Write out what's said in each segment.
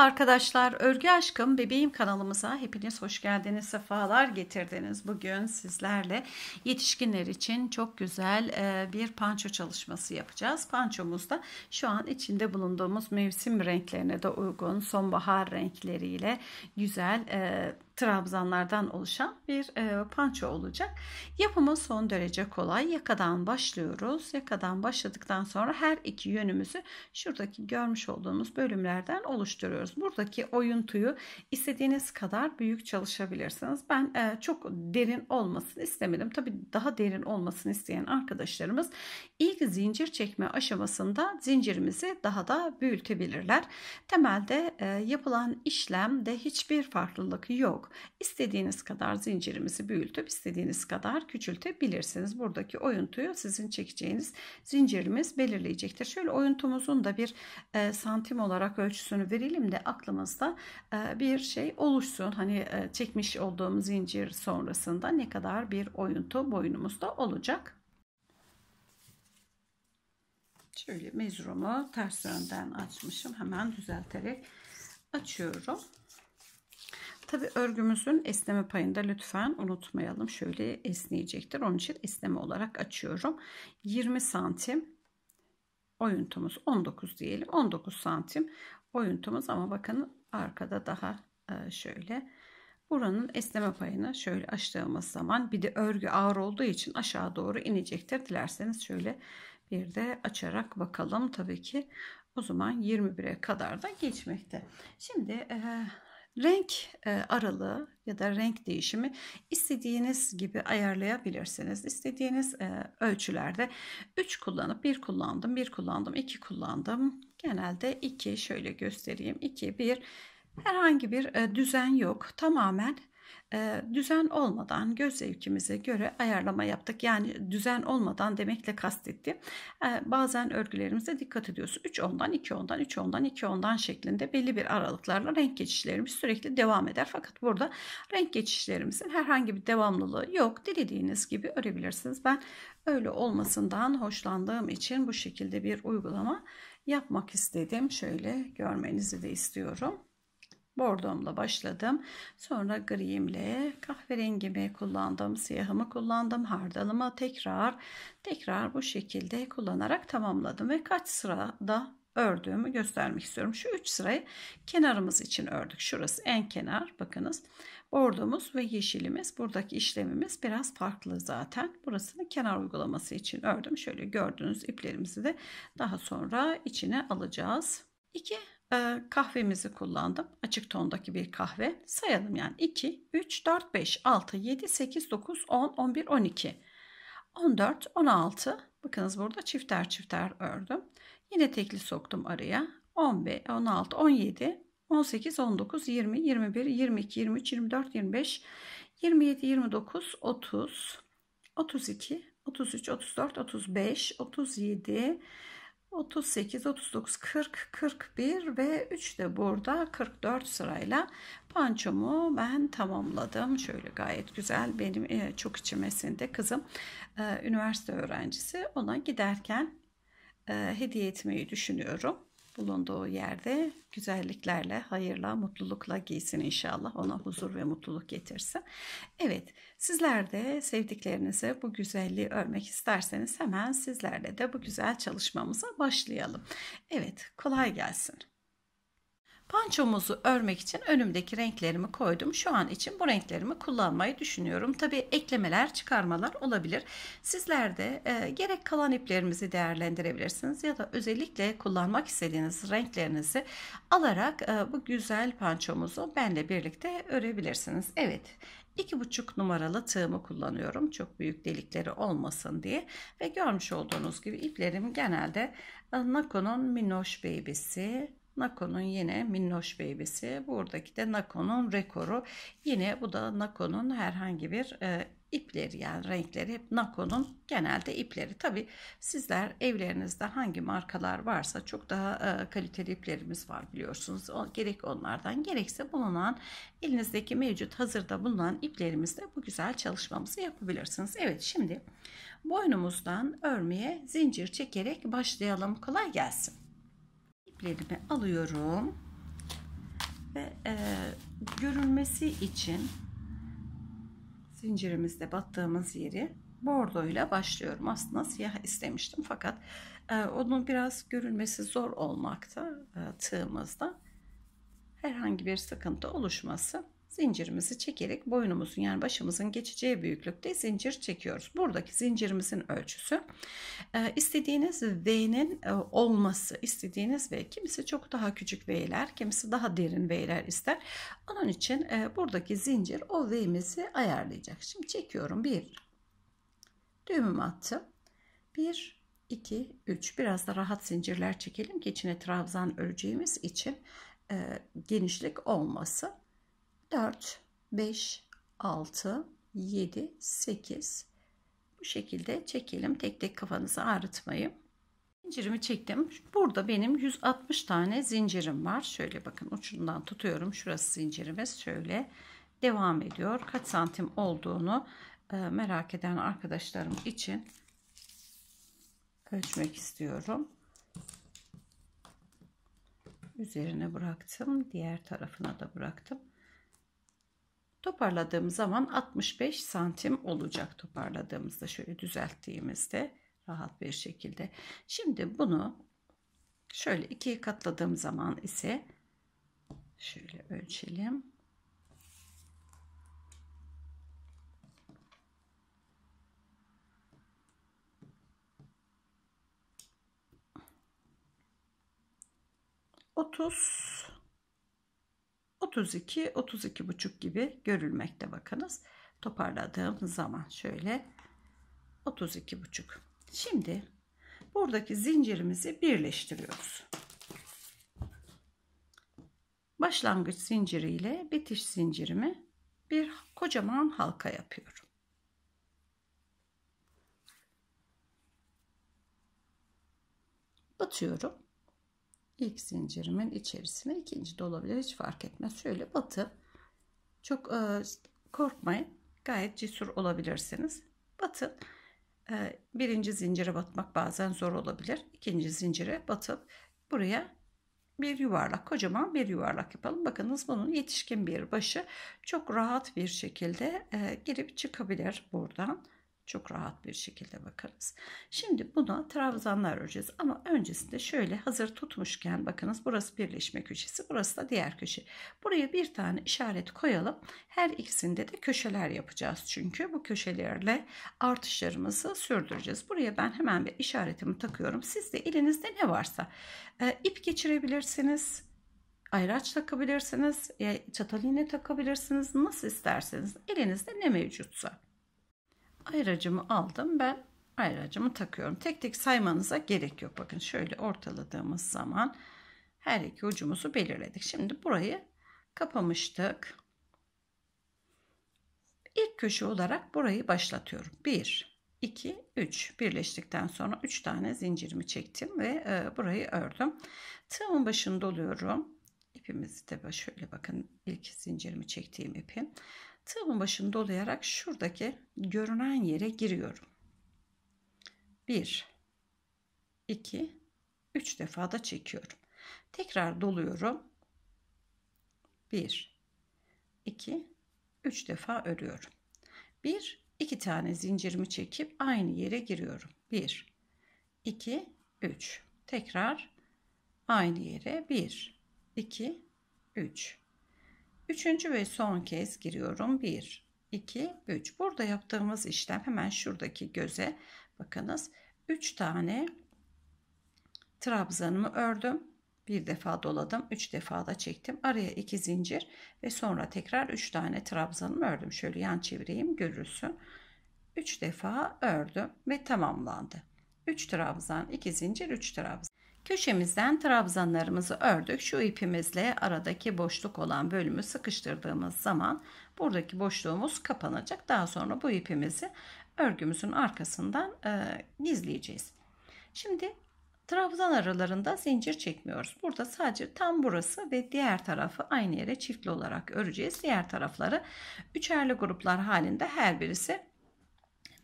Merhaba arkadaşlar, Örgü Aşkım Bebeğim kanalımıza hepiniz hoş geldiniz, sefalar getirdiniz. Bugün sizlerle yetişkinler için çok güzel e, bir panço çalışması yapacağız. da şu an içinde bulunduğumuz mevsim renklerine de uygun sonbahar renkleriyle güzel bir e, trabzanlardan oluşan bir e, panço olacak. Yapımı son derece kolay. Yakadan başlıyoruz. Yakadan başladıktan sonra her iki yönümüzü şuradaki görmüş olduğumuz bölümlerden oluşturuyoruz. Buradaki oyuntuyu istediğiniz kadar büyük çalışabilirsiniz. Ben e, çok derin olmasını istemedim. Tabi daha derin olmasını isteyen arkadaşlarımız ilk zincir çekme aşamasında zincirimizi daha da büyütebilirler. Temelde e, yapılan işlemde hiçbir farklılık yok. İstediğiniz kadar zincirimizi büyütüp istediğiniz kadar küçültebilirsiniz. Buradaki oyuntuyu sizin çekeceğiniz zincirimiz belirleyecektir. Şöyle oyuntumuzun da bir e, santim olarak ölçüsünü verelim de aklımızda e, bir şey oluşsun. Hani e, çekmiş olduğum zincir sonrasında ne kadar bir oyuntu boyunumuzda olacak. Şöyle mezurumu ters yönden açmışım. Hemen düzelterek açıyorum. Tabi örgümüzün esneme payında lütfen unutmayalım. Şöyle esneyecektir. Onun için esneme olarak açıyorum. 20 santim oyuntumuz 19 diyelim. 19 santim oyuntumuz ama bakın arkada daha e, şöyle buranın esneme payını şöyle açtığımız zaman bir de örgü ağır olduğu için aşağı doğru inecektir. Dilerseniz şöyle bir de açarak bakalım tabii ki o zaman 21'e kadar da geçmekte. Şimdi e, Renk aralığı ya da renk değişimi istediğiniz gibi ayarlayabilirsiniz. İstediğiniz ölçülerde 3 kullanıp 1 kullandım, 1 kullandım, 2 kullandım. Genelde 2 şöyle göstereyim. 2, 1 herhangi bir düzen yok. Tamamen düzen olmadan göz zevkimize göre ayarlama yaptık. Yani düzen olmadan demekle kastetti. bazen örgülerimize dikkat ediyoruz. 3 ondan, 2 ondan, 3 ondan, 2 ondan şeklinde belli bir aralıklarla renk geçişlerimiz sürekli devam eder. Fakat burada renk geçişlerimizin herhangi bir devamlılığı yok. Dilediğiniz gibi örebilirsiniz. Ben öyle olmasından hoşlandığım için bu şekilde bir uygulama yapmak istedim. Şöyle görmenizi de istiyorum bordomla başladım. Sonra grimle kahverengimi kullandım. Siyahımı kullandım. Hardalımı tekrar tekrar bu şekilde kullanarak tamamladım. Ve kaç sırada ördüğümü göstermek istiyorum. Şu 3 sırayı kenarımız için ördük. Şurası en kenar bakınız. Bordomuz ve yeşilimiz buradaki işlemimiz biraz farklı zaten. Burasını kenar uygulaması için ördüm. Şöyle gördüğünüz iplerimizi de daha sonra içine alacağız. 2 ee, kahvemizi kullandım. Açık tondaki bir kahve. Sayalım yani 2, 3, 4, 5, 6, 7, 8, 9, 10, 11, 12, 14, 16. Bakınız burada çifter çifter ördüm. Yine tekli soktum araya. 15, 16, 17, 18, 19, 20, 21, 22, 23, 24, 25, 27, 29, 30, 32, 33, 34, 35, 37, 38, 39, 40, 41 ve 3 de burada 44 sırayla pançomu ben tamamladım. Şöyle gayet güzel benim e, çok içimesinde kızım e, üniversite öğrencisi ona giderken e, hediye etmeyi düşünüyorum bulunduğu yerde güzelliklerle, hayırla, mutlulukla giysin inşallah. Ona huzur ve mutluluk getirsin. Evet, sizler de sevdiklerinize bu güzelliği örmek isterseniz hemen sizlerle de bu güzel çalışmamıza başlayalım. Evet, kolay gelsin. Pançomuzu örmek için önümdeki renklerimi koydum. Şu an için bu renklerimi kullanmayı düşünüyorum. Tabi eklemeler, çıkarmalar olabilir. Sizler de e, gerek kalan iplerimizi değerlendirebilirsiniz ya da özellikle kullanmak istediğiniz renklerinizi alarak e, bu güzel pançomuzu benle birlikte örebilirsiniz. Evet, 2,5 numaralı tığımı kullanıyorum. Çok büyük delikleri olmasın diye. Ve görmüş olduğunuz gibi iplerim genelde Nako'nun Minoş Baby'si Nako'nun yine minnoş beybesi. Buradaki de Nako'nun rekoru. Yine bu da Nako'nun herhangi bir e, ipleri yani renkleri hep Nako'nun genelde ipleri. Tabi sizler evlerinizde hangi markalar varsa çok daha e, kaliteli iplerimiz var biliyorsunuz. O, gerek onlardan gerekse bulunan elinizdeki mevcut hazırda bulunan iplerimizle bu güzel çalışmamızı yapabilirsiniz. Evet şimdi boynumuzdan örmeye zincir çekerek başlayalım. Kolay gelsin iplerimi alıyorum ve e, görünmesi için zincirimizde battığımız yeri bordo ile başlıyorum. Aslında siyah istemiştim fakat e, onun biraz görülmesi zor olmakta e, tığımızda. Herhangi bir sıkıntı oluşması zincirimizi çekerek boynumuzun yani başımızın geçeceği büyüklükte zincir çekiyoruz. Buradaki zincirimizin ölçüsü e, istediğiniz V'nin e, olması. istediğiniz V. Kimisi çok daha küçük V'ler, kimisi daha derin V'ler ister. Onun için e, buradaki zincir o V'mizi ayarlayacak. Şimdi çekiyorum. 1 düğümümü attım. 1 2 3 biraz da rahat zincirler çekelim ki içine trabzan öreceğimiz için genişlik olmasın. 4, 5, 6, 7, 8. Bu şekilde çekelim. Tek tek kafanızı ağrıtmayın. Zincirimi çektim. Burada benim 160 tane zincirim var. Şöyle bakın ucundan tutuyorum. Şurası zincirimiz. Şöyle devam ediyor. Kaç santim olduğunu e, merak eden arkadaşlarım için ölçmek istiyorum. Üzerine bıraktım. Diğer tarafına da bıraktım. Toparladığım zaman 65 santim olacak toparladığımızda şöyle düzelttiğimizde rahat bir şekilde. Şimdi bunu şöyle ikiye katladığım zaman ise şöyle ölçelim. Otuz 32, 32,5 gibi görülmekte bakınız. Toparladığım zaman şöyle 32,5. Şimdi buradaki zincirimizi birleştiriyoruz. Başlangıç zinciri ile bitiş zincirimi bir kocaman halka yapıyorum. Batıyorum ilk zincirimin içerisine ikinci de olabilir hiç fark etmez şöyle batıp çok e, korkmayın gayet cesur olabilirsiniz batın e, birinci zincire batmak bazen zor olabilir ikinci zincire batıp buraya bir yuvarlak kocaman bir yuvarlak yapalım bakınız bunun yetişkin bir başı çok rahat bir şekilde e, girip çıkabilir buradan çok rahat bir şekilde bakarız. Şimdi buna trabzanlar öreceğiz. Ama öncesinde şöyle hazır tutmuşken bakınız burası birleşme köşesi. Burası da diğer köşe. Buraya bir tane işaret koyalım. Her ikisinde de köşeler yapacağız. Çünkü bu köşelerle artışlarımızı sürdüreceğiz. Buraya ben hemen bir işaretimi takıyorum. Siz de elinizde ne varsa e, ip geçirebilirsiniz ayraç takabilirsiniz, e, çatal iğne takabilirsiniz. Nasıl isterseniz elinizde ne mevcutsa ayracımı aldım. Ben ayracımı takıyorum. Tek tek saymanıza gerek yok. Bakın şöyle ortaladığımız zaman her iki ucumuzu belirledik. Şimdi burayı kapamıştık. İlk köşe olarak burayı başlatıyorum. 1, 2, 3 birleştikten sonra 3 tane zincirimi çektim ve e, burayı ördüm. Tığımın başını doluyorum. İpimizi de şöyle bakın ilk zincirimi çektiğim ipin. Tığımın başını dolayarak şuradaki görünen yere giriyorum. 1 2 3 defa da çekiyorum. Tekrar doluyorum. 1 2 3 defa örüyorum. 1 2 tane zincirimi çekip aynı yere giriyorum. 1 2 3 tekrar aynı yere 1 2 3 Üçüncü ve son kez giriyorum. 1, 2, 3. Burada yaptığımız işlem hemen şuradaki göze bakınız. 3 tane trabzanımı ördüm. Bir defa doladım. 3 defa da çektim. Araya 2 zincir ve sonra tekrar 3 tane trabzanımı ördüm. Şöyle yan çevireyim görürsün. 3 defa ördüm ve tamamlandı. 3 trabzan, 2 zincir, 3 trabzan. Köşemizden trabzanlarımızı ördük. Şu ipimizle aradaki boşluk olan bölümü sıkıştırdığımız zaman buradaki boşluğumuz kapanacak. Daha sonra bu ipimizi örgümüzün arkasından e, gizleyeceğiz. Şimdi trabzan aralarında zincir çekmiyoruz. Burada sadece tam burası ve diğer tarafı aynı yere çiftli olarak öreceğiz. Diğer tarafları üçerli gruplar halinde her birisi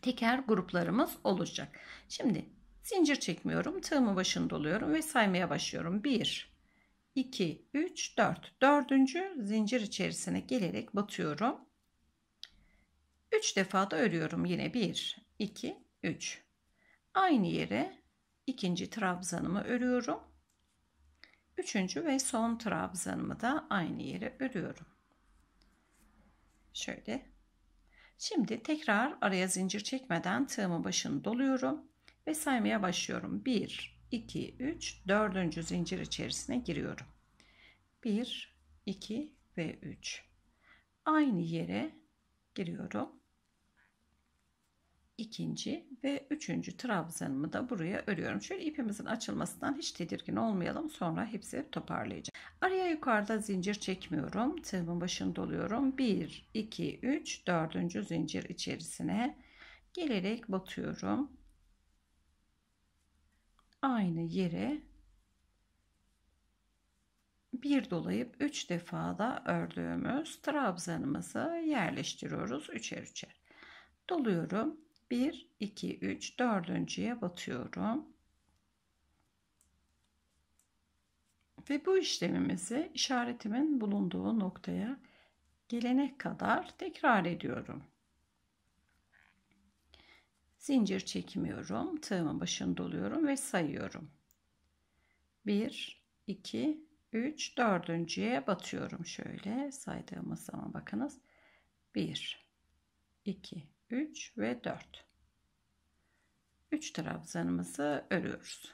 teker gruplarımız olacak. Şimdi Zincir çekmiyorum. tığımı başını doluyorum ve saymaya başlıyorum. 1, 2, 3, 4. Dördüncü zincir içerisine gelerek batıyorum. 3 defa da örüyorum. Yine 1, 2, 3. Aynı yere ikinci trabzanımı örüyorum. Üçüncü ve son trabzanımı da aynı yere örüyorum. Şöyle. Şimdi tekrar araya zincir çekmeden tığımı başını doluyorum ve saymaya başlıyorum. 1, 2, 3, 4. zincir içerisine giriyorum. 1, 2 ve 3. Aynı yere giriyorum. İkinci ve üçüncü trabzanımı da buraya örüyorum. Şöyle ipimizin açılmasından hiç tedirgin olmayalım. Sonra hepsi toparlayacağım. Araya yukarıda zincir çekmiyorum. Tığımın başını doluyorum. 1, 2, 3, 4. zincir içerisine gelerek batıyorum aynı yere bir dolayıp 3 defa da ördüğümüz trabzanımızı yerleştiriyoruz üçer üçer. Doluyorum. 1 2 3 dördüncüye batıyorum. Ve bu işlemimizi işaretimin bulunduğu noktaya gelene kadar tekrar ediyorum. Zincir çekmiyorum. Tığımın başını doluyorum ve sayıyorum. 1, 2, 3, dördüncüye batıyorum şöyle. Saydığımız zaman bakınız. 1, 2, 3 ve 4. 3 trabzanımızı örüyoruz.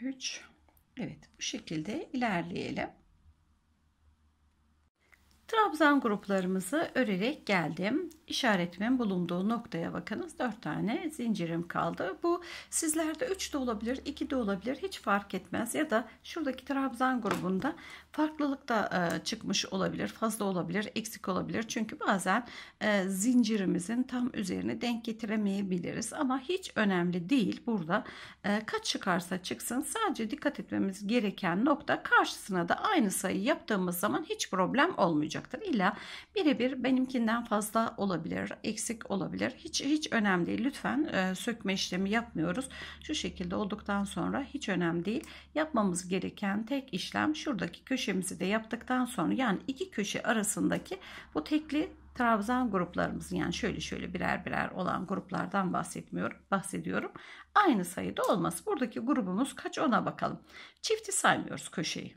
Üç. Evet bu şekilde ilerleyelim. Trabzan gruplarımızı örerek geldim. İşaretimin bulunduğu noktaya bakınız. 4 tane zincirim kaldı. Bu sizlerde 3 de olabilir, 2 de olabilir. Hiç fark etmez. Ya da şuradaki trabzan grubunda farklılık da e, çıkmış olabilir. Fazla olabilir, eksik olabilir. Çünkü bazen e, zincirimizin tam üzerine denk getiremeyebiliriz. Ama hiç önemli değil. Burada e, kaç çıkarsa çıksın. Sadece dikkat etmemiz gereken nokta karşısına da aynı sayı yaptığımız zaman hiç problem olmayacak olmayacaktır. İlla birebir benimkinden fazla olabilir, eksik olabilir. Hiç hiç önemli değil. Lütfen e, sökme işlemi yapmıyoruz. Şu şekilde olduktan sonra hiç önemli değil. Yapmamız gereken tek işlem şuradaki köşemizi de yaptıktan sonra yani iki köşe arasındaki bu tekli trabzan gruplarımızın yani şöyle şöyle birer birer olan gruplardan bahsetmiyorum bahsediyorum. Aynı sayıda olması. Buradaki grubumuz kaç ona bakalım. Çifti saymıyoruz köşeyi.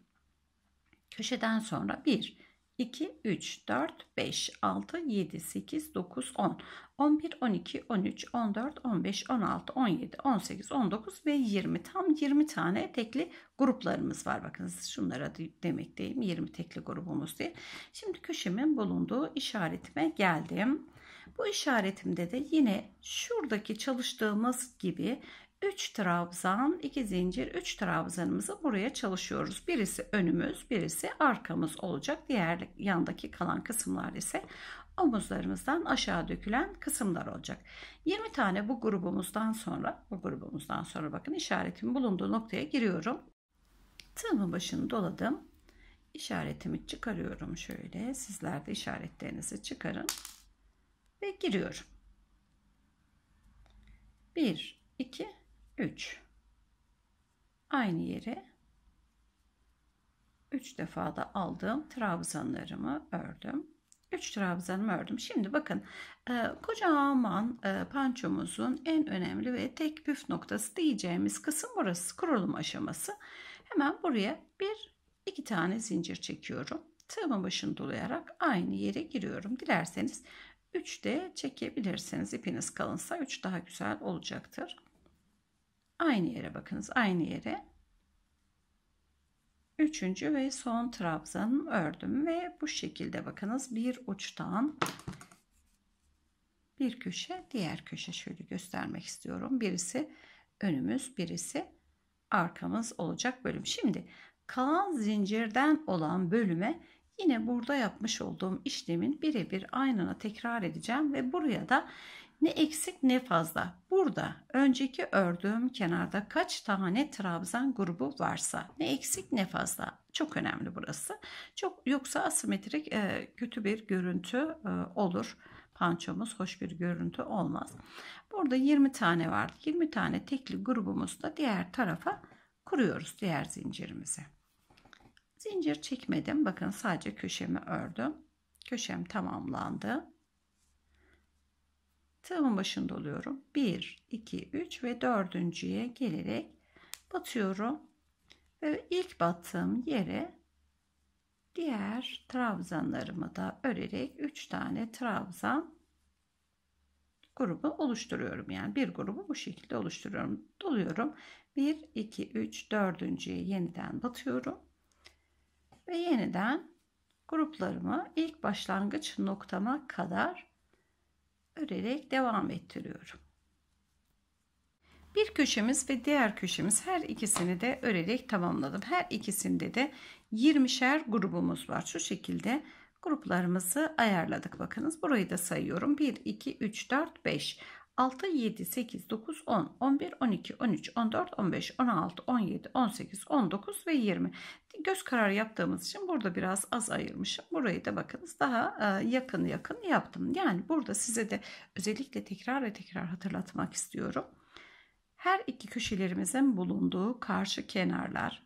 Köşeden sonra 1 2, 3, 4, 5, 6, 7, 8, 9, 10, 11, 12, 13, 14, 15, 16, 17, 18, 19 ve 20. Tam 20 tane tekli gruplarımız var. Bakınız şunlara demekteyim. 20 tekli grubumuz diye. Şimdi köşemin bulunduğu işaretime geldim. Bu işaretimde de yine şuradaki çalıştığımız gibi 3 trabzan, 2 zincir, 3 trabzanımızı buraya çalışıyoruz. Birisi önümüz, birisi arkamız olacak. Diğer yandaki kalan kısımlar ise omuzlarımızdan aşağı dökülen kısımlar olacak. 20 tane bu grubumuzdan sonra, bu grubumuzdan sonra bakın işaretim bulunduğu noktaya giriyorum. Tığımın başını doladım. İşaretimi çıkarıyorum şöyle. Sizler de işaretlerinizi çıkarın ve giriyorum. 1 2 3. Aynı yere 3 defa da aldığım trabzanlarımı ördüm. 3 trabzanımı ördüm. Şimdi bakın e, kocaman e, pançomuzun en önemli ve tek püf noktası diyeceğimiz kısım burası kurulum aşaması. Hemen buraya bir iki tane zincir çekiyorum. Tığımın başını dolayarak aynı yere giriyorum. Dilerseniz 3 de çekebilirsiniz. İpiniz kalınsa 3 daha güzel olacaktır. Aynı yere bakınız. Aynı yere. Üçüncü ve son trabzanı ördüm ve bu şekilde bakınız bir uçtan bir köşe diğer köşe şöyle göstermek istiyorum. Birisi önümüz birisi arkamız olacak bölüm. Şimdi kalan zincirden olan bölüme yine burada yapmış olduğum işlemin birebir aynına tekrar edeceğim ve buraya da ne eksik ne fazla. Burada önceki ördüğüm kenarda kaç tane trabzan grubu varsa ne eksik ne fazla. Çok önemli burası. Çok yoksa asimetrik e, kötü bir görüntü e, olur. Pançomuz hoş bir görüntü olmaz. Burada 20 tane var. 20 tane tekli grubumuzu da diğer tarafa kuruyoruz diğer zincirimizi. Zincir çekmedim. Bakın sadece köşemi ördüm. Köşem tamamlandı. Tığımın başında oluyorum. 1, 2, 3 ve dördüncüye gelerek batıyorum. Ve ilk battığım yere diğer trabzanlarımı da örerek 3 tane trabzan grubu oluşturuyorum. Yani bir grubu bu şekilde oluşturuyorum. Doluyorum. 1, 2, 3, dördüncüye yeniden batıyorum. Ve yeniden gruplarımı ilk başlangıç noktama kadar örerek devam ettiriyorum. Bir köşemiz ve diğer köşemiz her ikisini de örerek tamamladım. Her ikisinde de 20'şer grubumuz var. Şu şekilde gruplarımızı ayarladık. Bakınız burayı da sayıyorum. 1, 2, 3, 4, 5. 6, 7, 8, 9, 10, 11, 12, 13, 14, 15, 16, 17, 18, 19 ve 20. Göz kararı yaptığımız için burada biraz az ayırmışım. Burayı da bakınız daha e, yakın yakın yaptım. Yani burada size de özellikle tekrar ve tekrar hatırlatmak istiyorum. Her iki köşelerimizin bulunduğu karşı kenarlar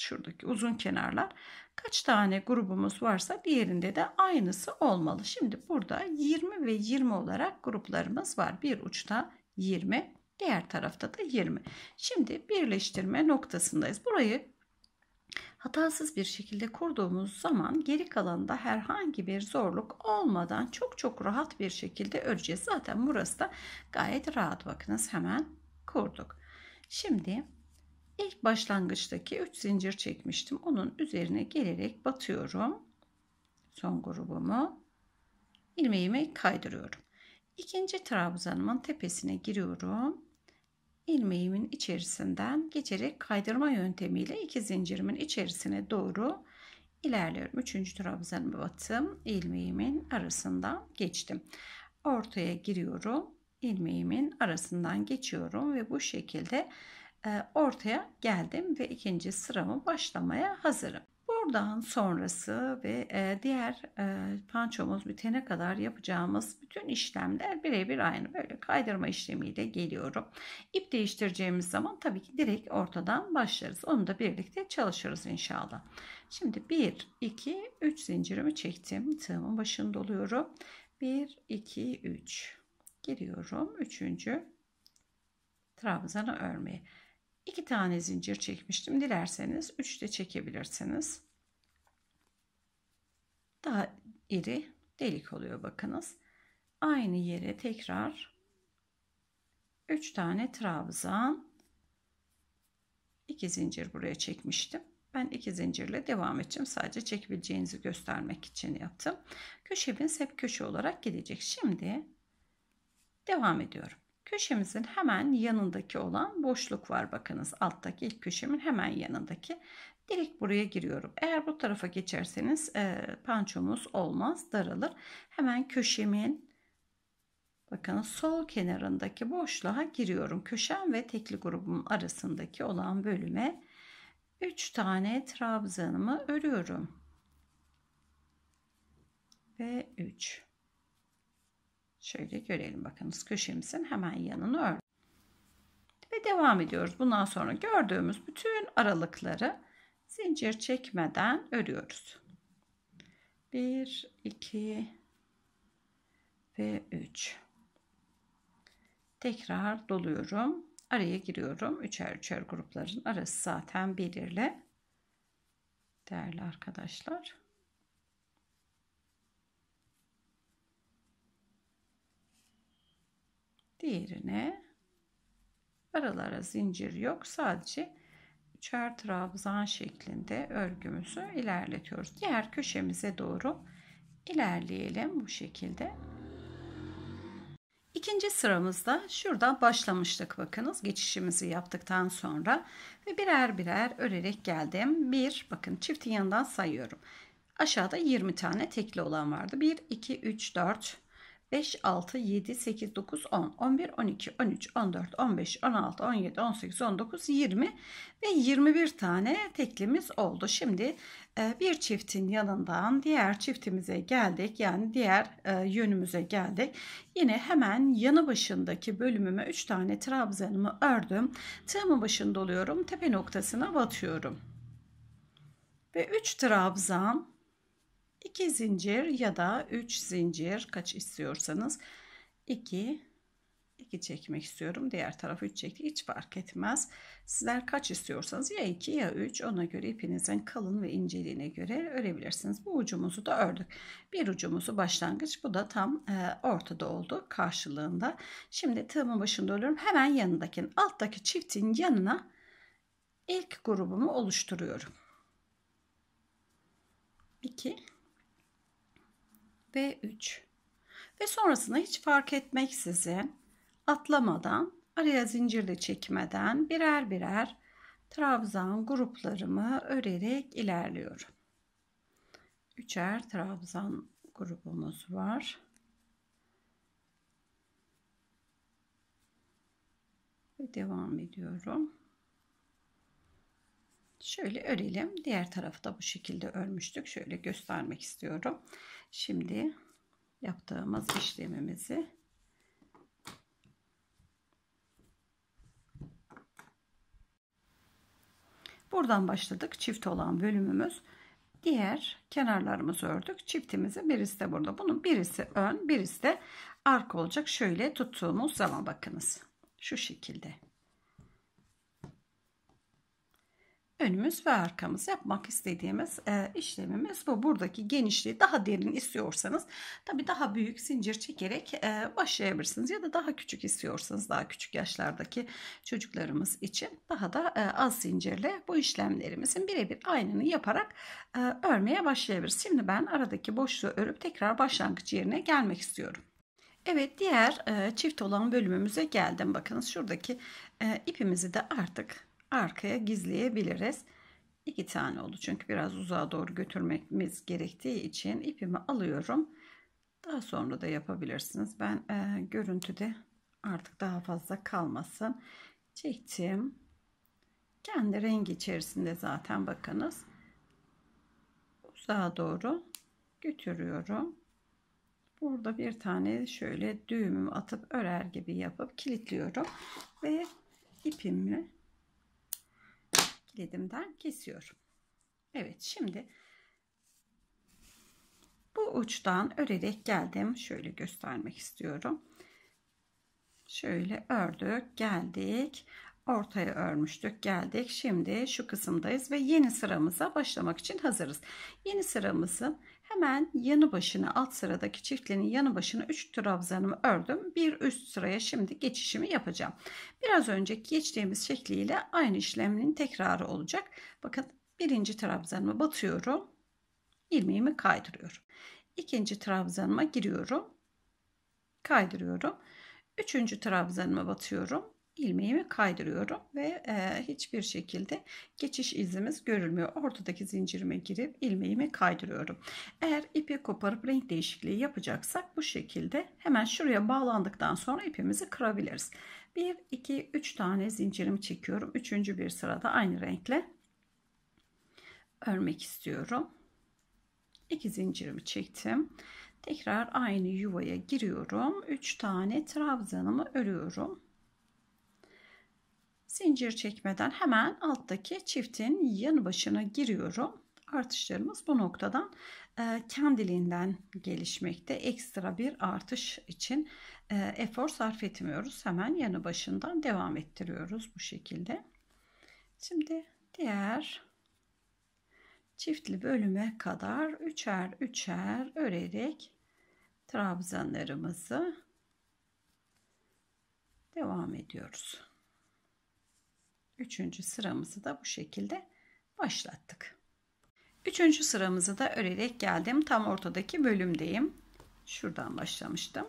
şuradaki uzun kenarlar kaç tane grubumuz varsa diğerinde de aynısı olmalı. Şimdi burada 20 ve 20 olarak gruplarımız var. Bir uçta 20, diğer tarafta da 20. Şimdi birleştirme noktasındayız. Burayı hatasız bir şekilde kurduğumuz zaman geri kalanında herhangi bir zorluk olmadan çok çok rahat bir şekilde öreceğiz. Zaten burası da gayet rahat bakınız hemen kurduk. Şimdi İlk başlangıçtaki 3 zincir çekmiştim. Onun üzerine gelerek batıyorum. Son grubumu. ilmeğimi kaydırıyorum. İkinci trabzanımın tepesine giriyorum. İlmeğimin içerisinden geçerek kaydırma yöntemiyle iki zincirimin içerisine doğru ilerliyorum. Üçüncü trabzanımı batım İlmeğimin arasından geçtim. Ortaya giriyorum. İlmeğimin arasından geçiyorum ve bu şekilde ee, ortaya geldim ve ikinci sıramı başlamaya hazırım. Buradan sonrası ve e, diğer e, pançomuz bitene kadar yapacağımız bütün işlemler birebir aynı. Böyle kaydırma işlemiyle geliyorum. İp değiştireceğimiz zaman tabii ki direkt ortadan başlarız. Onu da birlikte çalışırız inşallah. Şimdi 1, 2, 3 zincirimi çektim. Tığımın başını doluyorum. 1, 2, 3. Giriyorum. Üçüncü trabzanı örmeye. 2 tane zincir çekmiştim. Dilerseniz 3 de çekebilirsiniz. Daha iri delik oluyor bakınız. Aynı yere tekrar 3 tane trabzan 2 zincir buraya çekmiştim. Ben 2 zincirle devam edeceğim. Sadece çekebileceğinizi göstermek için yaptım. Köşemiz hep köşe olarak gidecek. Şimdi devam ediyorum. Köşemizin hemen yanındaki olan boşluk var. Bakınız alttaki ilk köşemin hemen yanındaki. Direkt buraya giriyorum. Eğer bu tarafa geçerseniz e, pançomuz olmaz daralır. Hemen köşemin bakın sol kenarındaki boşluğa giriyorum. Köşem ve tekli grubum arasındaki olan bölüme 3 tane trabzanımı örüyorum. Ve 3. Şöyle görelim bakınız köşemizin hemen yanını ör. Ve devam ediyoruz. Bundan sonra gördüğümüz bütün aralıkları zincir çekmeden örüyoruz. 1, 2 ve 3. Tekrar doluyorum. Araya giriyorum. Üçer üçer grupların arası zaten belirli. Değerli arkadaşlar. diğerine aralara zincir yok sadece üçer trabzan şeklinde örgümüzü ilerletiyoruz diğer köşemize doğru ilerleyelim bu şekilde İkinci sıramızda şuradan başlamıştık bakınız geçişimizi yaptıktan sonra ve birer birer örerek geldim. Bir bakın çiftin yanından sayıyorum. Aşağıda 20 tane tekli olan vardı. 1 2 3 4 5, 6, 7, 8, 9, 10, 11, 12, 13, 14, 15, 16, 17, 18, 19, 20 ve 21 tane teklimiz oldu. Şimdi e, bir çiftin yanından diğer çiftimize geldik. Yani diğer e, yönümüze geldik. Yine hemen yanı başındaki bölümüme 3 tane trabzanımı ördüm. Tığımın başında oluyorum. Tepe noktasına batıyorum. Ve 3 trabzan 2 zincir ya da 3 zincir kaç istiyorsanız 2 2 çekmek istiyorum. Diğer tarafı 3 çekti Hiç fark etmez. Sizler kaç istiyorsanız ya 2 ya 3 ona göre ipinizin kalın ve inceliğine göre örebilirsiniz. Bu ucumuzu da ördük. Bir ucumuzu başlangıç. Bu da tam e, ortada oldu karşılığında. Şimdi tığımın başında örüyorum. Hemen yanındaki alttaki çiftin yanına ilk grubumu oluşturuyorum. 2 ve 3. Ve sonrasında hiç fark etmeksizin atlamadan, araya zincirle çekmeden birer birer trabzan gruplarımı örerek ilerliyorum. Üçer trabzan grubumuz var. Ve devam ediyorum. Şöyle örelim. Diğer tarafı da bu şekilde örmüştük. Şöyle göstermek istiyorum. Şimdi yaptığımız işlemimizi Buradan başladık. Çift olan bölümümüz. Diğer kenarlarımızı ördük. Çiftimizi birisi de burada. Bunun birisi ön, birisi de arka olacak. Şöyle tuttuğumuz zaman bakınız. Şu şekilde. önümüz ve arkamız yapmak istediğimiz e, işlemimiz bu. Buradaki genişliği daha derin istiyorsanız tabi daha büyük zincir çekerek e, başlayabilirsiniz ya da daha küçük istiyorsanız daha küçük yaşlardaki çocuklarımız için daha da e, az zincirle bu işlemlerimizin birebir aynını yaparak e, örmeye başlayabiliriz. Şimdi ben aradaki boşluğu örüp tekrar başlangıç yerine gelmek istiyorum. Evet diğer e, çift olan bölümümüze geldim. Bakınız şuradaki e, ipimizi de artık arkaya gizleyebiliriz. İki tane oldu çünkü biraz uzağa doğru götürmemiz gerektiği için ipimi alıyorum. Daha sonra da yapabilirsiniz. Ben e, görüntüde artık daha fazla kalmasın. Çektim. Kendi rengi içerisinde zaten bakınız. Uzağa doğru götürüyorum. Burada bir tane şöyle düğümümü atıp örer gibi yapıp kilitliyorum. Ve ipimi ledimden kesiyorum. Evet şimdi bu uçtan örerek geldim. Şöyle göstermek istiyorum. Şöyle ördük geldik. Ortaya örmüştük geldik. Şimdi şu kısımdayız ve yeni sıramıza başlamak için hazırız. Yeni sıramızın Hemen yanı başına alt sıradaki çiftlerin yanı başına 3 trabzanımı ördüm. Bir üst sıraya şimdi geçişimi yapacağım. Biraz önceki geçtiğimiz şekliyle aynı işlemin tekrarı olacak. Bakın birinci trabzanımı batıyorum. ilmeğimi kaydırıyorum. İkinci trabzanıma giriyorum. Kaydırıyorum. Üçüncü trabzanıma batıyorum ilmeğimi kaydırıyorum ve e, hiçbir şekilde geçiş izimiz görülmüyor. Ortadaki zincirime girip ilmeğimi kaydırıyorum. Eğer ipi koparıp renk değişikliği yapacaksak bu şekilde hemen şuraya bağlandıktan sonra ipimizi kırabiliriz. 1 2 3 tane zincirimi çekiyorum. Üçüncü bir sırada aynı renkle örmek istiyorum. 2 zincirimi çektim. Tekrar aynı yuvaya giriyorum. 3 tane trabzanımı örüyorum. Zincir çekmeden hemen alttaki çiftin yanı başına giriyorum. Artışlarımız bu noktadan e, kendiliğinden gelişmekte. Ekstra bir artış için e, efor sarf etmiyoruz. Hemen yanı başından devam ettiriyoruz bu şekilde. Şimdi diğer çiftli bölüme kadar üçer üçer örerek trabzanlarımızı devam ediyoruz. Üçüncü sıramızı da bu şekilde başlattık. Üçüncü sıramızı da örerek geldim. Tam ortadaki bölümdeyim. Şuradan başlamıştım.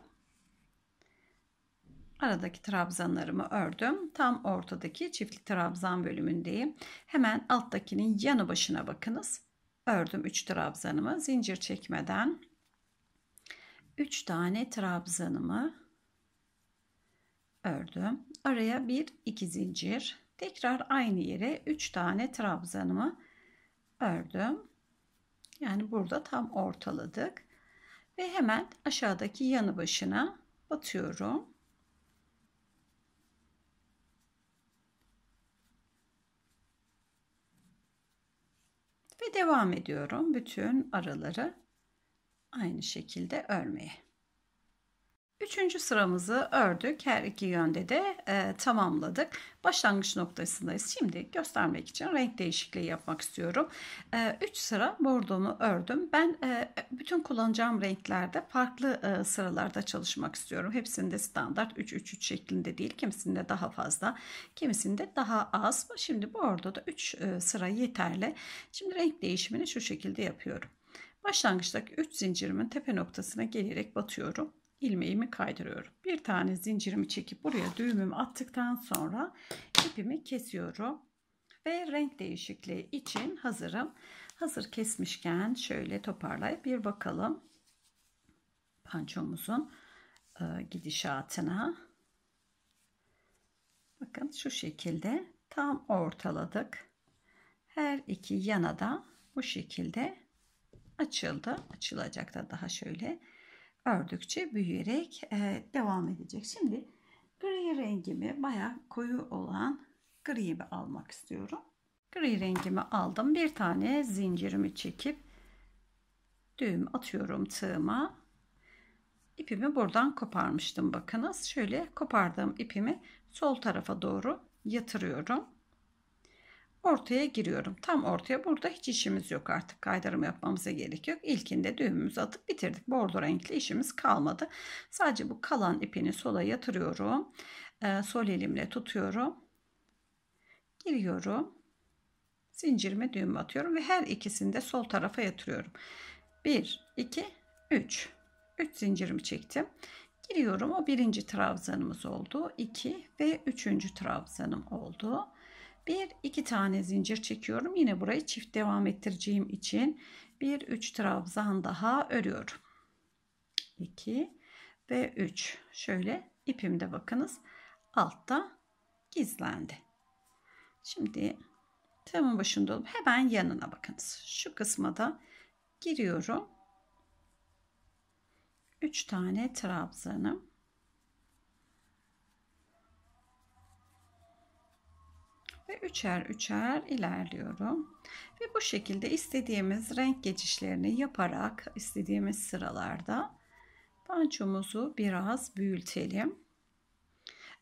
Aradaki trabzanlarımı ördüm. Tam ortadaki çiftli trabzan bölümündeyim. Hemen alttakinin yanı başına bakınız. Ördüm 3 trabzanımı zincir çekmeden. 3 tane trabzanımı ördüm. Araya 1, 2 zincir. Tekrar aynı yere 3 tane trabzanımı ördüm. Yani burada tam ortaladık. Ve hemen aşağıdaki yanı başına batıyorum. Ve devam ediyorum bütün araları aynı şekilde örmeye. Üçüncü sıramızı ördük. Her iki yönde de e, tamamladık. Başlangıç noktasındayız. Şimdi göstermek için renk değişikliği yapmak istiyorum. 3 e, sıra bordomu ördüm. Ben e, bütün kullanacağım renklerde farklı e, sıralarda çalışmak istiyorum. Hepsinde standart 3-3-3 şeklinde değil. Kimisinde daha fazla, kimisinde daha az. Şimdi bordoda 3 e, sıra yeterli. Şimdi renk değişimini şu şekilde yapıyorum. Başlangıçtaki 3 zincirimin tepe noktasına gelerek batıyorum ilmeğimi kaydırıyorum. Bir tane zincirimi çekip buraya düğümümü attıktan sonra ipimi kesiyorum. Ve renk değişikliği için hazırım. Hazır kesmişken şöyle toparlayıp bir bakalım. Pançomuzun e, gidişatına. Bakın şu şekilde tam ortaladık. Her iki yana da bu şekilde açıldı. Açılacak da daha şöyle ördükçe büyüyerek e, devam edecek. Şimdi gri rengimi baya koyu olan griyi almak istiyorum. Gri rengimi aldım. Bir tane zincirimi çekip düğüm atıyorum tığıma. İpimi buradan koparmıştım bakınız. Şöyle kopardığım ipimi sol tarafa doğru yatırıyorum ortaya giriyorum. Tam ortaya burada hiç işimiz yok artık. Kaydırma yapmamıza gerek yok. İlkinde düğümümüzü atıp bitirdik. Bordo renkli işimiz kalmadı. Sadece bu kalan ipini sola yatırıyorum. Ee, sol elimle tutuyorum. Giriyorum. Zincirime düğüm atıyorum ve her ikisini de sol tarafa yatırıyorum. 1, 2, 3. 3 zincirimi çektim. Giriyorum. O birinci trabzanımız oldu. 2 ve üçüncü trabzanım oldu bir iki tane zincir çekiyorum. Yine burayı çift devam ettireceğim için bir üç trabzan daha örüyorum. 2 ve 3. Şöyle ipimde bakınız altta gizlendi. Şimdi tığımın başında olup hemen yanına bakınız. Şu kısma da giriyorum. 3 tane trabzanım ve üçer üçer ilerliyorum. Ve bu şekilde istediğimiz renk geçişlerini yaparak istediğimiz sıralarda pançomuzu biraz büyütelim.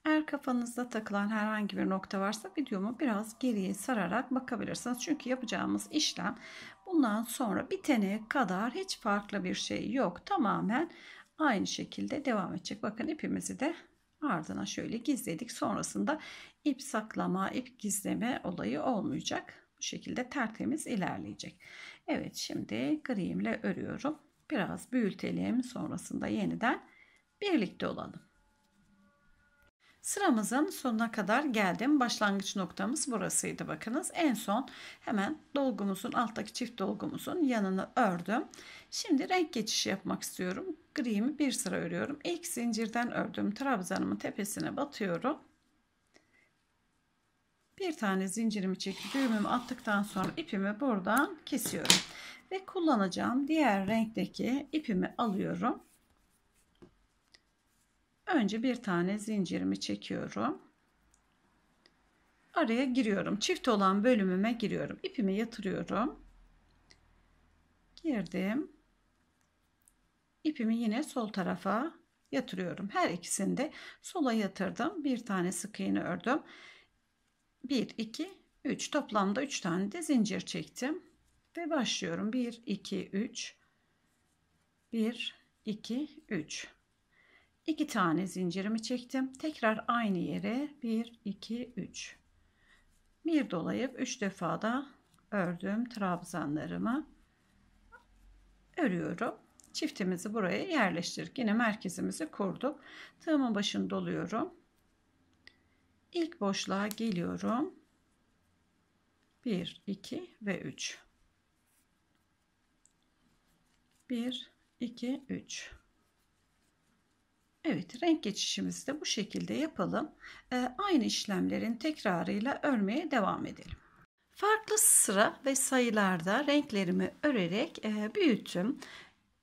Eğer kafanızda takılan herhangi bir nokta varsa videomu biraz geriye sararak bakabilirsiniz. Çünkü yapacağımız işlem bundan sonra bitene kadar hiç farklı bir şey yok. Tamamen aynı şekilde devam edecek. Bakın ipimizi de ardına şöyle gizledik. Sonrasında ip saklama, ip gizleme olayı olmayacak. Bu şekilde tertemiz ilerleyecek. Evet şimdi grimle örüyorum. Biraz büyütelim. Sonrasında yeniden birlikte olalım. Sıramızın sonuna kadar geldim. Başlangıç noktamız burasıydı bakınız. En son hemen dolgumuzun alttaki çift dolgumuzun yanını ördüm. Şimdi renk geçişi yapmak istiyorum. Gri'mi bir sıra örüyorum. İlk zincirden ördüğüm trabzanımın tepesine batıyorum. Bir tane zincirimi çekip düğümümü attıktan sonra ipimi buradan kesiyorum. Ve kullanacağım diğer renkteki ipimi alıyorum. Önce bir tane zincirimi çekiyorum. Araya giriyorum. Çift olan bölümüme giriyorum. ipimi yatırıyorum. Girdim. İpimi yine sol tarafa yatırıyorum. Her ikisini de sola yatırdım. Bir tane sık iğne ördüm. 1 2 3 toplamda 3 tane de zincir çektim ve başlıyorum. 1 2 3 1 2 3 2 tane zincirimi çektim. Tekrar aynı yere 1 2 3. Bir dolayıp 3 defa da ördüm trabzanlarımı. Örüyorum. Çiftimizi buraya yerleştirdik. Yine merkezimizi kurduk. Tığımın başını doluyorum. İlk boşluğa geliyorum. 1 2 ve 3. 1 2 3 Evet renk geçişimizi de bu şekilde yapalım. Ee, aynı işlemlerin tekrarıyla örmeye devam edelim. Farklı sıra ve sayılarda renklerimi örerek e, büyüttüm.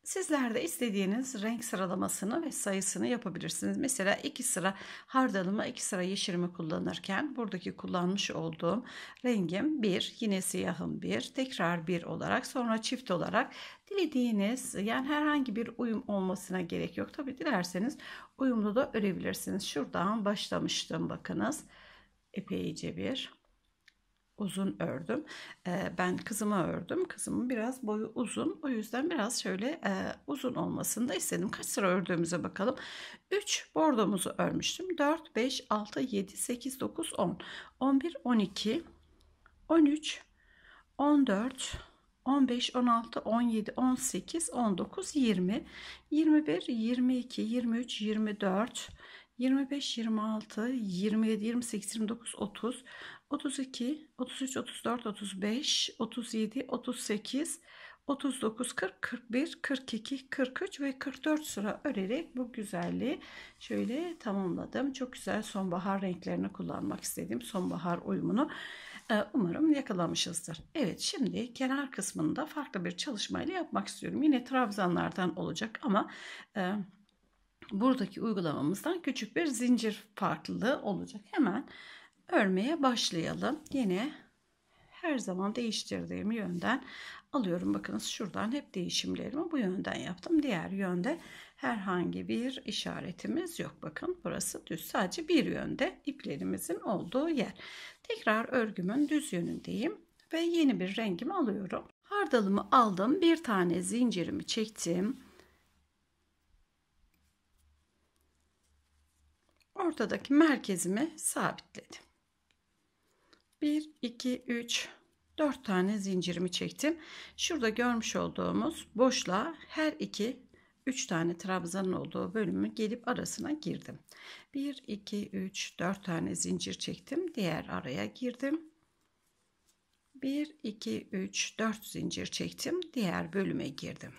Sizler de istediğiniz renk sıralamasını ve sayısını yapabilirsiniz. Mesela 2 sıra hardalımı, 2 sıra yeşilimi kullanırken buradaki kullanmış olduğum rengim 1, yine siyahım 1, tekrar 1 olarak sonra çift olarak dilediğiniz yani herhangi bir uyum olmasına gerek yok. Tabi dilerseniz uyumlu da örebilirsiniz. Şuradan başlamıştım bakınız. Epeyce bir uzun ördüm. ben kızıma ördüm. Kızımın biraz boyu uzun. O yüzden biraz şöyle uzun olmasını da istedim. Kaç sıra ördüğümüze bakalım. 3 bordomuzu örmüştüm. 4, 5, 6, 7, 8, 9, 10, 11, 12, 13, 14, 15, 16, 17, 18, 19, 20, 21, 22, 23, 24, 25, 26, 27, 28, 29, 30, 32, 33, 34, 35, 37, 38, 39, 40, 41, 42, 43 ve 44 sıra örerek bu güzelliği şöyle tamamladım. Çok güzel sonbahar renklerini kullanmak istediğim sonbahar uyumunu e, umarım yakalamışızdır. Evet şimdi kenar kısmını da farklı bir çalışmayla yapmak istiyorum. Yine trabzanlardan olacak ama... E, buradaki uygulamamızdan küçük bir zincir farklılığı olacak. Hemen örmeye başlayalım. Yine her zaman değiştirdiğim yönden alıyorum. Bakınız şuradan hep değişimlerimi bu yönden yaptım. Diğer yönde herhangi bir işaretimiz yok. Bakın burası düz. Sadece bir yönde iplerimizin olduğu yer. Tekrar örgümün düz yönündeyim ve yeni bir rengimi alıyorum. Hardalımı aldım. Bir tane zincirimi çektim. ortadaki merkezimi sabitledim. 1, 2, 3, 4 tane zincirimi çektim. Şurada görmüş olduğumuz boşluğa her iki 3 tane trabzanın olduğu bölümü gelip arasına girdim. 1, 2, 3, 4 tane zincir çektim. Diğer araya girdim. 1, 2, 3, 4 zincir çektim. Diğer bölüme girdim.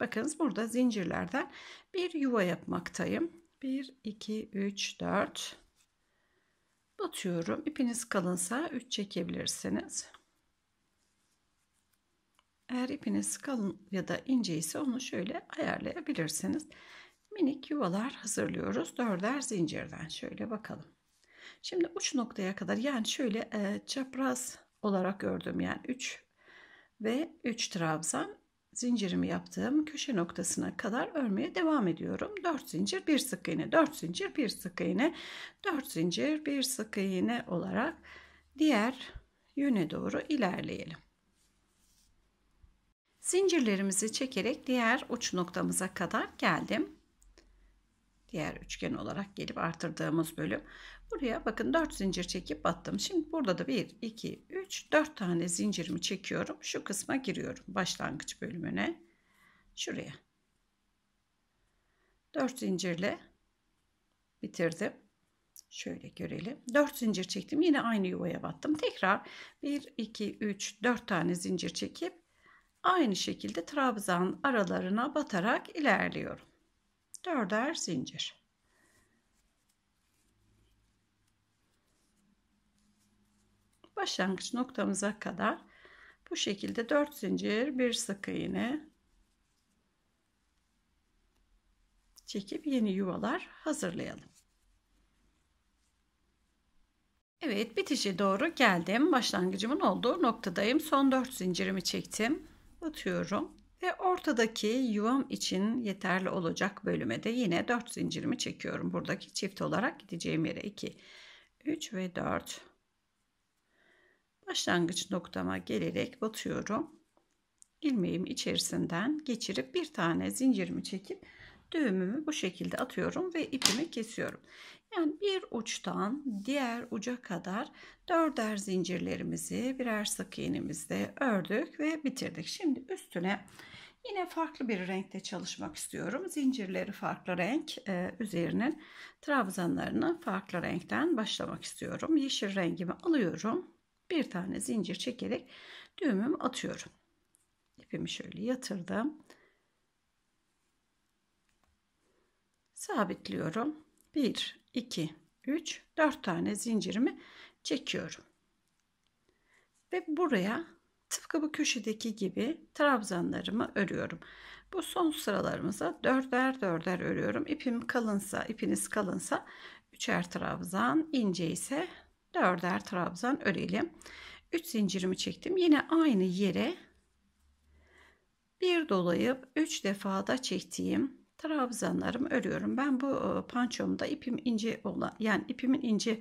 Bakınız burada zincirlerden bir yuva yapmaktayım. 1, 2, 3, 4 batıyorum. İpiniz kalınsa 3 çekebilirsiniz. Eğer ipiniz kalın ya da ince ise onu şöyle ayarlayabilirsiniz. Minik yuvalar hazırlıyoruz. Dörder zincirden şöyle bakalım. Şimdi uç noktaya kadar yani şöyle e, çapraz olarak ördüm yani 3 ve 3 trabzan zincirimi yaptığım köşe noktasına kadar örmeye devam ediyorum. 4 zincir, 1 sık iğne, 4 zincir, 1 sık iğne, 4 zincir, 1 sık iğne olarak diğer yöne doğru ilerleyelim. Zincirlerimizi çekerek diğer uç noktamıza kadar geldim. Diğer üçgen olarak gelip artırdığımız bölüm. Buraya bakın 4 zincir çekip battım. Şimdi burada da 1, 2, 3, 4 tane zincirimi çekiyorum. Şu kısma giriyorum. Başlangıç bölümüne. Şuraya. 4 zincirle bitirdim. Şöyle görelim. 4 zincir çektim. Yine aynı yuvaya battım. Tekrar 1, 2, 3, 4 tane zincir çekip aynı şekilde trabzan aralarına batarak ilerliyorum. Dörder zincir. başlangıç noktamıza kadar bu şekilde 4 zincir bir sık iğne çekip yeni yuvalar hazırlayalım. Evet bitişe doğru geldim. Başlangıcımın olduğu noktadayım. Son 4 zincirimi çektim. atıyorum ve ortadaki yuvam için yeterli olacak bölüme de yine 4 zincirimi çekiyorum. Buradaki çift olarak gideceğim yere 2, 3 ve 4. Başlangıç noktama gelerek batıyorum. İlmeğimi içerisinden geçirip bir tane zincirimi çekip düğümümü bu şekilde atıyorum ve ipimi kesiyorum. Yani bir uçtan diğer uca kadar dörder zincirlerimizi birer sık iğnemizle ördük ve bitirdik. Şimdi üstüne yine farklı bir renkte çalışmak istiyorum. Zincirleri farklı renk e, üzerinin trabzanlarını farklı renkten başlamak istiyorum. Yeşil rengimi alıyorum bir tane zincir çekerek düğümümü atıyorum. İpimi şöyle yatırdım. Sabitliyorum. 1, 2, 3, 4 tane zincirimi çekiyorum. Ve buraya tıpkı bu köşedeki gibi trabzanlarımı örüyorum. Bu son sıralarımıza dörder dörder örüyorum. İpim kalınsa, ipiniz kalınsa üçer trabzan, ince ise dörder trabzan örelim. 3 zincirimi çektim. Yine aynı yere bir dolayıp 3 defada çektiğim trabzanlarımı örüyorum. Ben bu e, pançomda ipim ince olan yani ipimin ince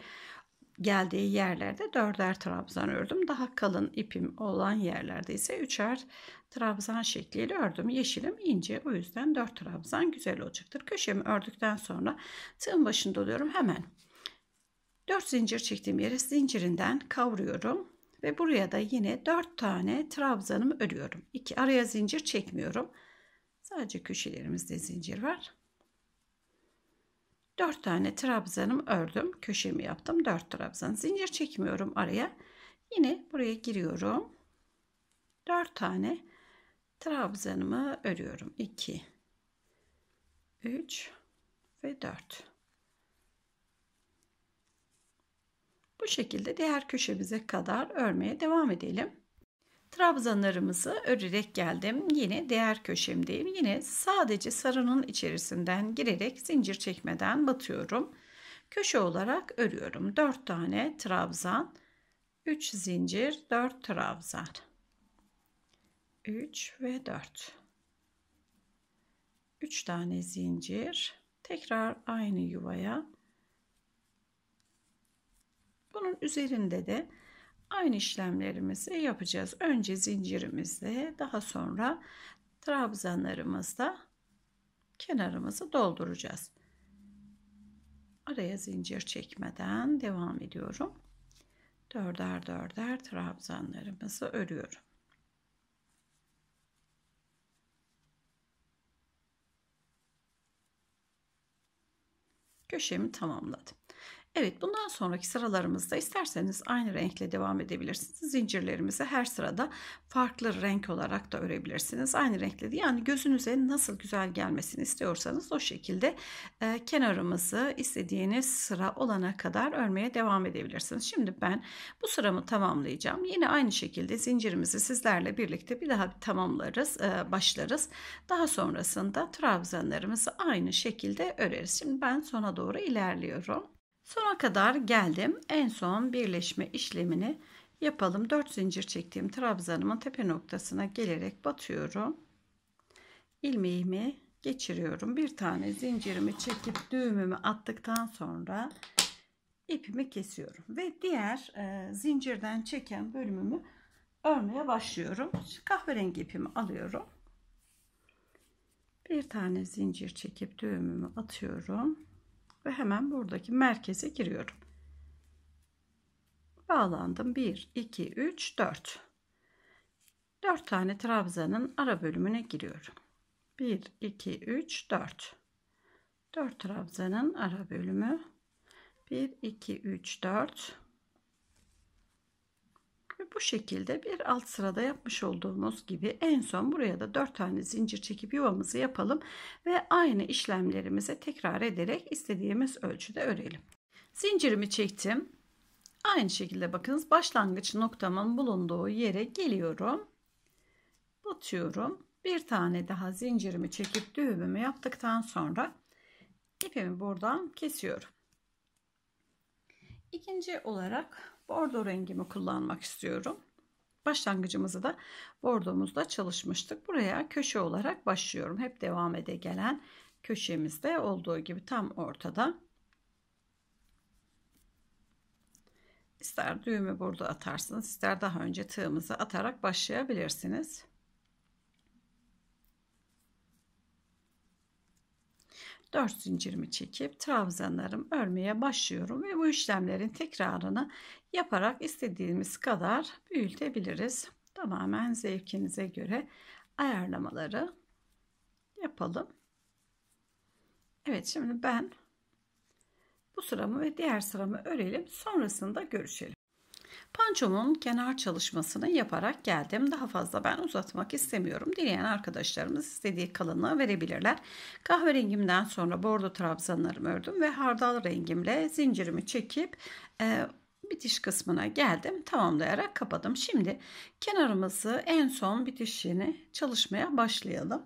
geldiği yerlerde dörder trabzan ördüm. Daha kalın ipim olan yerlerde ise üçer trabzan şekliyle ördüm. Yeşilim ince o yüzden dört trabzan güzel olacaktır. Köşemi ördükten sonra tığın başında oluyorum. Hemen 4 zincir çektiğim yere zincirinden kavruyorum ve buraya da yine 4 tane trabzanımı örüyorum. 2 araya zincir çekmiyorum. Sadece köşelerimizde zincir var. 4 tane trabzanım ördüm. Köşemi yaptım. 4 trabzan. Zincir çekmiyorum araya. Yine buraya giriyorum. 4 tane trabzanımı örüyorum. 2 3 ve 4 Bu şekilde diğer köşemize kadar örmeye devam edelim. Trabzanlarımızı örerek geldim. Yine diğer köşemdeyim. Yine sadece sarının içerisinden girerek zincir çekmeden batıyorum. Köşe olarak örüyorum. 4 tane trabzan, 3 zincir, 4 trabzan. 3 ve 4. 3 tane zincir. Tekrar aynı yuvaya bunun üzerinde de aynı işlemlerimizi yapacağız. Önce zincirimizi, daha sonra trabzanlarımızda kenarımızı dolduracağız. Araya zincir çekmeden devam ediyorum. Dörder dörder trabzanlarımızı örüyorum. Köşemi tamamladım. Evet bundan sonraki sıralarımızda isterseniz aynı renkle devam edebilirsiniz. Zincirlerimizi her sırada farklı renk olarak da örebilirsiniz. Aynı renkle de yani gözünüze nasıl güzel gelmesini istiyorsanız o şekilde e, kenarımızı istediğiniz sıra olana kadar örmeye devam edebilirsiniz. Şimdi ben bu sıramı tamamlayacağım. Yine aynı şekilde zincirimizi sizlerle birlikte bir daha bir tamamlarız, e, başlarız. Daha sonrasında trabzanlarımızı aynı şekilde öreriz. Şimdi ben sona doğru ilerliyorum. Sona kadar geldim. En son birleşme işlemini yapalım. 4 zincir çektiğim trabzanımın tepe noktasına gelerek batıyorum. İlmeğimi geçiriyorum. Bir tane zincirimi çekip düğümümü attıktan sonra ipimi kesiyorum ve diğer e, zincirden çeken bölümümü örmeye başlıyorum. Kahverengi ipimi alıyorum. Bir tane zincir çekip düğümümü atıyorum ve hemen buradaki merkeze giriyorum. Bağlandım. 1, 2, 3, 4. 4 tane trabzanın ara bölümüne giriyorum. 1, 2, 3, 4. 4 trabzanın ara bölümü. 1, 2, 3, 4 bu şekilde bir alt sırada yapmış olduğumuz gibi en son buraya da 4 tane zincir çekip yuvamızı yapalım ve aynı işlemlerimizi tekrar ederek istediğimiz ölçüde örelim. Zincirimi çektim. Aynı şekilde bakınız başlangıç noktamın bulunduğu yere geliyorum. Batıyorum. Bir tane daha zincirimi çekip düğümümü yaptıktan sonra ipimi buradan kesiyorum. İkinci olarak bordo rengimi kullanmak istiyorum. Başlangıcımızı da bordomuzda çalışmıştık. Buraya köşe olarak başlıyorum. Hep devam ede gelen köşemizde olduğu gibi tam ortada. İster düğümü burada atarsınız, ister daha önce tığımızı atarak başlayabilirsiniz. 4 zincirimi çekip trabzanlarım örmeye başlıyorum ve bu işlemlerin tekrarını yaparak istediğimiz kadar büyütebiliriz. Tamamen zevkinize göre ayarlamaları yapalım. Evet şimdi ben bu sıramı ve diğer sıramı örelim. Sonrasında görüşelim. Pançomun kenar çalışmasını yaparak geldim. Daha fazla ben uzatmak istemiyorum. Dileyen arkadaşlarımız istediği kalınlığı verebilirler. Kahverengimden sonra bordo trabzanlarımı ördüm ve hardal rengimle zincirimi çekip e, bitiş kısmına geldim. Tamamlayarak kapadım. Şimdi kenarımızı en son bitişini çalışmaya başlayalım.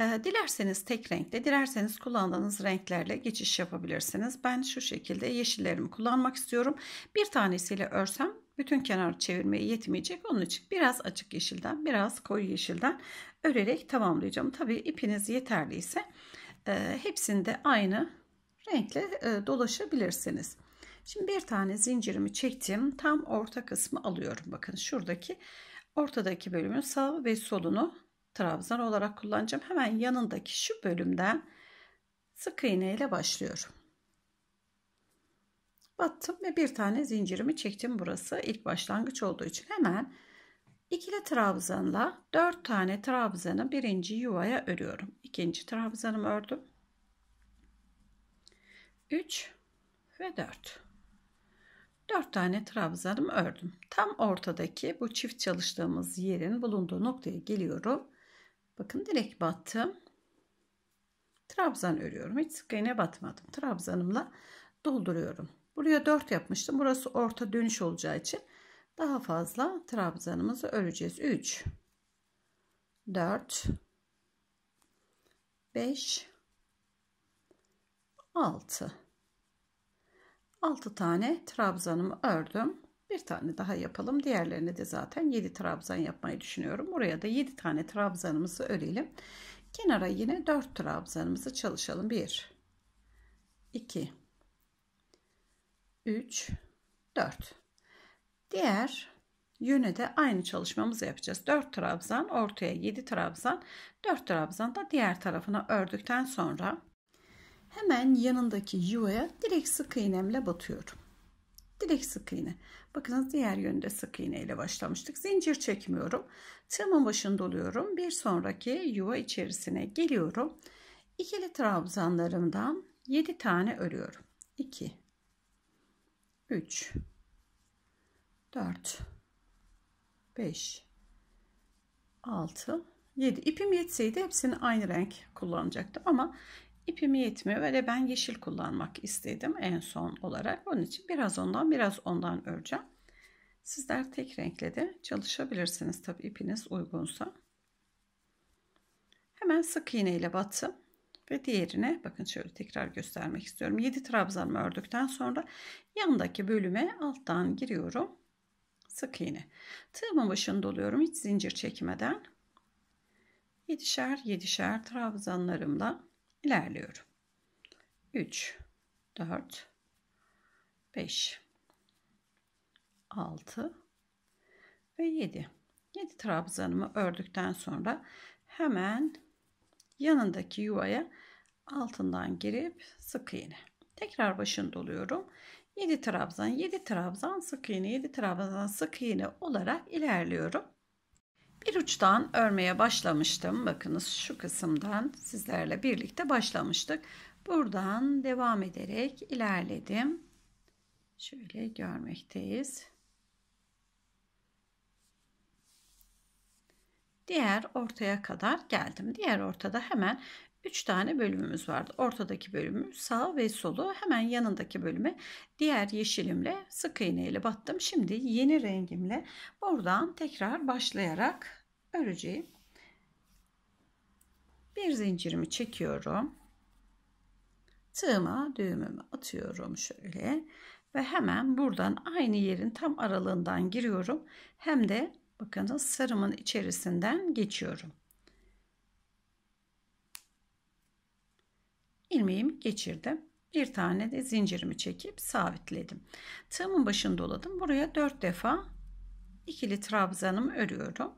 E, dilerseniz tek renkle, dilerseniz kullandığınız renklerle geçiş yapabilirsiniz. Ben şu şekilde yeşillerimi kullanmak istiyorum. Bir tanesiyle örsem bütün kenarı çevirmeye yetmeyecek. Onun için biraz açık yeşilden biraz koyu yeşilden örerek tamamlayacağım. Tabi ipiniz yeterliyse e, hepsinde aynı renkle e, dolaşabilirsiniz. Şimdi bir tane zincirimi çektim. Tam orta kısmı alıyorum. Bakın şuradaki ortadaki bölümün sağ ve solunu trabzan olarak kullanacağım. Hemen yanındaki şu bölümden sık iğneyle başlıyorum battım ve bir tane zincirimi çektim burası ilk başlangıç olduğu için hemen ikili trabzanla dört tane trabzanı birinci yuvaya örüyorum ikinci trabzanımı ördüm 3 ve 4 4 tane trabzanım ördüm tam ortadaki bu çift çalıştığımız yerin bulunduğu noktaya geliyorum bakın direkt battım trabzan örüyorum hiç sık iğne batmadım trabzanımla dolduruyorum Buraya 4 yapmıştım. Burası orta dönüş olacağı için daha fazla trabzanımızı öreceğiz. 3 4 5 6 6 tane trabzanımı ördüm. Bir tane daha yapalım. Diğerlerini de zaten 7 trabzan yapmayı düşünüyorum. Buraya da 7 tane trabzanımızı örelim. Kenara yine 4 trabzanımızı çalışalım. 1 2 3, 4. Diğer yöne de aynı çalışmamızı yapacağız. 4 trabzan ortaya 7 trabzan 4 trabzan da diğer tarafına ördükten sonra hemen yanındaki yuvaya direk sık iğnemle batıyorum. Direk sık iğne. Bakınız diğer yönde sık iğne ile başlamıştık. Zincir çekmiyorum. Tığımın başında oluyorum. Bir sonraki yuva içerisine geliyorum. İkili trabzanlarımdan 7 tane örüyorum. 2 3 4 5 6 7 ipim yetseydi hepsini aynı renk kullanacaktım ama ipim yetmiyor ve ben yeşil kullanmak istedim en son olarak onun için biraz ondan biraz ondan öreceğim sizler tek renkle de çalışabilirsiniz tabi ipiniz uygunsa hemen sık iğne ile battım ve diğerine bakın şöyle tekrar göstermek istiyorum. 7 trabzanımı ördükten sonra yandaki bölüme alttan giriyorum. Sık iğne. Tığımın başını doluyorum hiç zincir çekmeden. 7'şer 7'şer trabzanlarımla ilerliyorum. 3 4 5 6 ve 7. 7 trabzanımı ördükten sonra hemen yanındaki yuvaya altından girip sık iğne. Tekrar başını doluyorum. 7 trabzan, 7 trabzan, sık iğne, 7 trabzan, sık iğne olarak ilerliyorum. Bir uçtan örmeye başlamıştım. Bakınız şu kısımdan sizlerle birlikte başlamıştık. Buradan devam ederek ilerledim. Şöyle görmekteyiz. Diğer ortaya kadar geldim. Diğer ortada hemen 3 tane bölümümüz vardı. Ortadaki bölümü sağ ve solu hemen yanındaki bölüme diğer yeşilimle sık iğne ile battım. Şimdi yeni rengimle buradan tekrar başlayarak öreceğim. Bir zincirimi çekiyorum. Tığıma düğümümü atıyorum şöyle ve hemen buradan aynı yerin tam aralığından giriyorum. Hem de bakın sarımın içerisinden geçiyorum. ilmeğimi geçirdim. Bir tane de zincirimi çekip sabitledim. Tığımın başını doladım. Buraya 4 defa ikili trabzanımı örüyorum.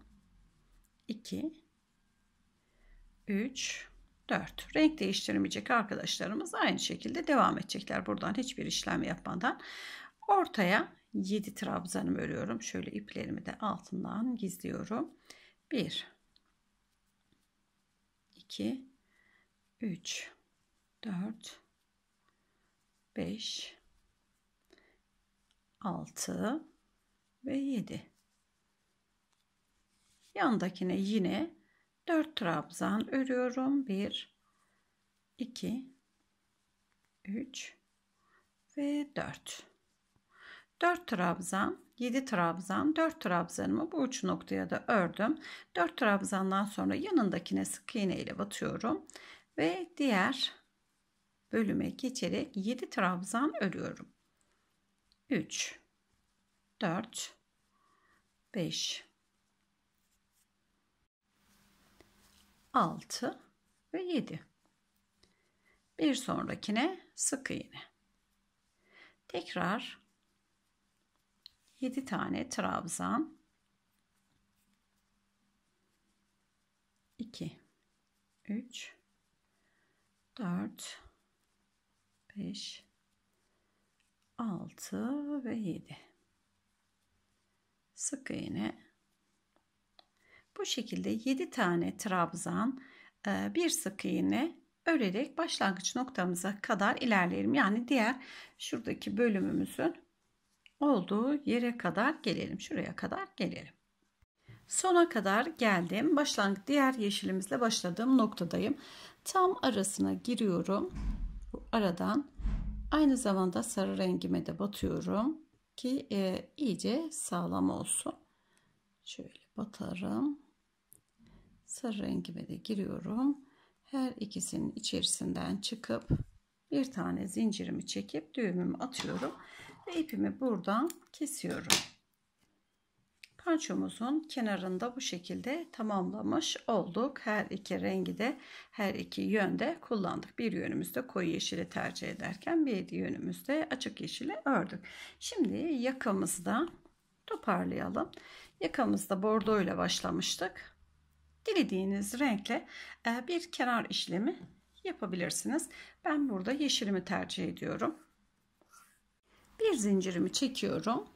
2 3 4. Renk değiştirmeyecek arkadaşlarımız aynı şekilde devam edecekler. Buradan hiçbir işlem yapmadan ortaya 7 trabzanımı örüyorum. Şöyle iplerimi de altından gizliyorum. 1 2 3 4 5 6 ve 7 yandakine yine 4 trabzan örüyorum 1 2 3 ve 4 4 trabzan 7 trabzan 4 trabzanımı bu uç noktaya da ördüm 4 trabzandan sonra yanındakine sık iğne ile batıyorum ve diğer bölüme geçerek 7 trabzan örüyorum. 3 4 5 6 ve 7. Bir sonrakine sık iğne. Tekrar 7 tane trabzan 2 3 4 5 6 ve 7 sık iğne bu şekilde 7 tane trabzan e, bir sık iğne örerek başlangıç noktamıza kadar ilerleyelim. Yani diğer şuradaki bölümümüzün olduğu yere kadar gelelim. Şuraya kadar gelelim. Sona kadar geldim. Başlangıç diğer yeşilimizle başladığım noktadayım. Tam arasına giriyorum aradan aynı zamanda sarı rengime de batıyorum ki e, iyice sağlam olsun. Şöyle batarım. Sarı rengime de giriyorum. Her ikisinin içerisinden çıkıp bir tane zincirimi çekip düğümümü atıyorum ve ipimi buradan kesiyorum. Pançomuzun kenarında bu şekilde tamamlamış olduk. Her iki rengi de her iki yönde kullandık. Bir yönümüzde koyu yeşili tercih ederken bir yönümüzde açık yeşili ördük. Şimdi yakamızda toparlayalım. Yakamızda bordo ile başlamıştık. Dilediğiniz renkle e, bir kenar işlemi yapabilirsiniz. Ben burada yeşilimi tercih ediyorum. Bir zincirimi çekiyorum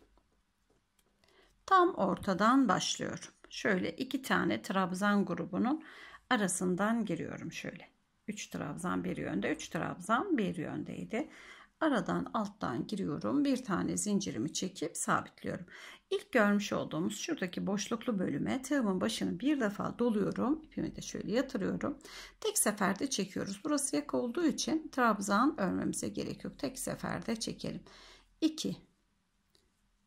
Tam ortadan başlıyorum. Şöyle iki tane trabzan grubunun arasından giriyorum şöyle. 3 trabzan bir yönde, 3 trabzan bir yöndeydi. Aradan alttan giriyorum. Bir tane zincirimi çekip sabitliyorum. İlk görmüş olduğumuz şuradaki boşluklu bölüme tığımın başını bir defa doluyorum. İpimi de şöyle yatırıyorum. Tek seferde çekiyoruz. Burası yak olduğu için trabzan örmemize gerek yok. Tek seferde çekelim. 2